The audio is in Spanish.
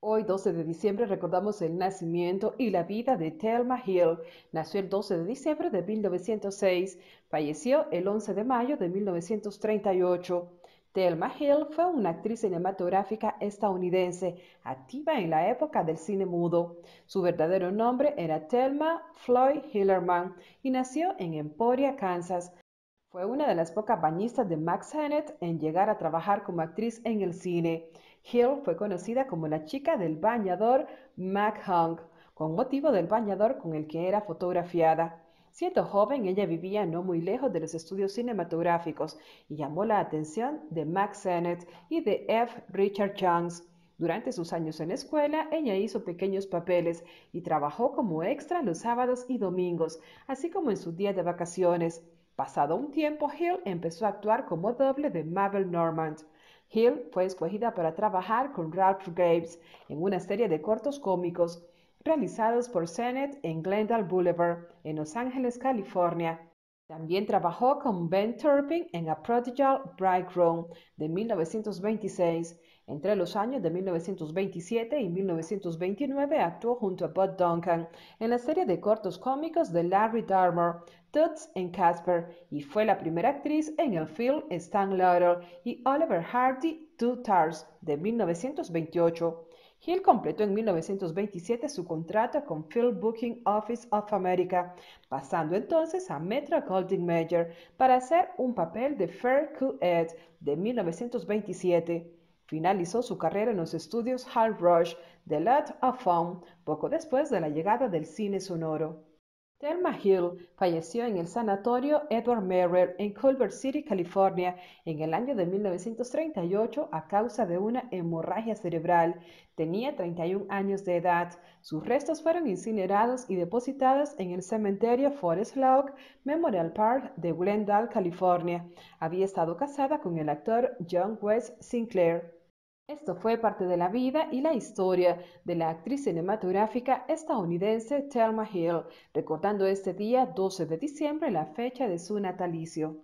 Hoy, 12 de diciembre, recordamos el nacimiento y la vida de Thelma Hill. Nació el 12 de diciembre de 1906, falleció el 11 de mayo de 1938. Thelma Hill fue una actriz cinematográfica estadounidense, activa en la época del cine mudo. Su verdadero nombre era Thelma Floyd Hillerman y nació en Emporia, Kansas, fue una de las pocas bañistas de Max Hennett en llegar a trabajar como actriz en el cine. Hill fue conocida como la chica del bañador Mac Hunk, con motivo del bañador con el que era fotografiada. Siendo joven, ella vivía no muy lejos de los estudios cinematográficos y llamó la atención de Max Sennett y de F. Richard Jones, durante sus años en la escuela, ella hizo pequeños papeles y trabajó como extra los sábados y domingos, así como en sus días de vacaciones. Pasado un tiempo, Hill empezó a actuar como doble de Mabel Normand. Hill fue escogida para trabajar con Ralph Graves en una serie de cortos cómicos realizados por Sennett en Glendale Boulevard, en Los Ángeles, California. También trabajó con Ben Turpin en A Prodigal Bridegroom de 1926. Entre los años de 1927 y 1929 actuó junto a Bud Duncan en la serie de cortos cómicos de Larry Darmer, Toots and Casper, y fue la primera actriz en el film Stan Laurel y Oliver Hardy, Two Tars de 1928. Hill completó en 1927 su contrato con Film Booking Office of America, pasando entonces a Metro Goldwyn major para hacer un papel de Fair Q Ed de 1927. Finalizó su carrera en los estudios Hal Rush de Lot of Fun poco después de la llegada del cine sonoro. Thelma Hill falleció en el sanatorio Edward Merrill en Culver City, California, en el año de 1938 a causa de una hemorragia cerebral. Tenía 31 años de edad. Sus restos fueron incinerados y depositados en el cementerio Forest Lawn Memorial Park de Glendale, California. Había estado casada con el actor John West Sinclair. Esto fue parte de la vida y la historia de la actriz cinematográfica estadounidense Thelma Hill, recordando este día 12 de diciembre la fecha de su natalicio.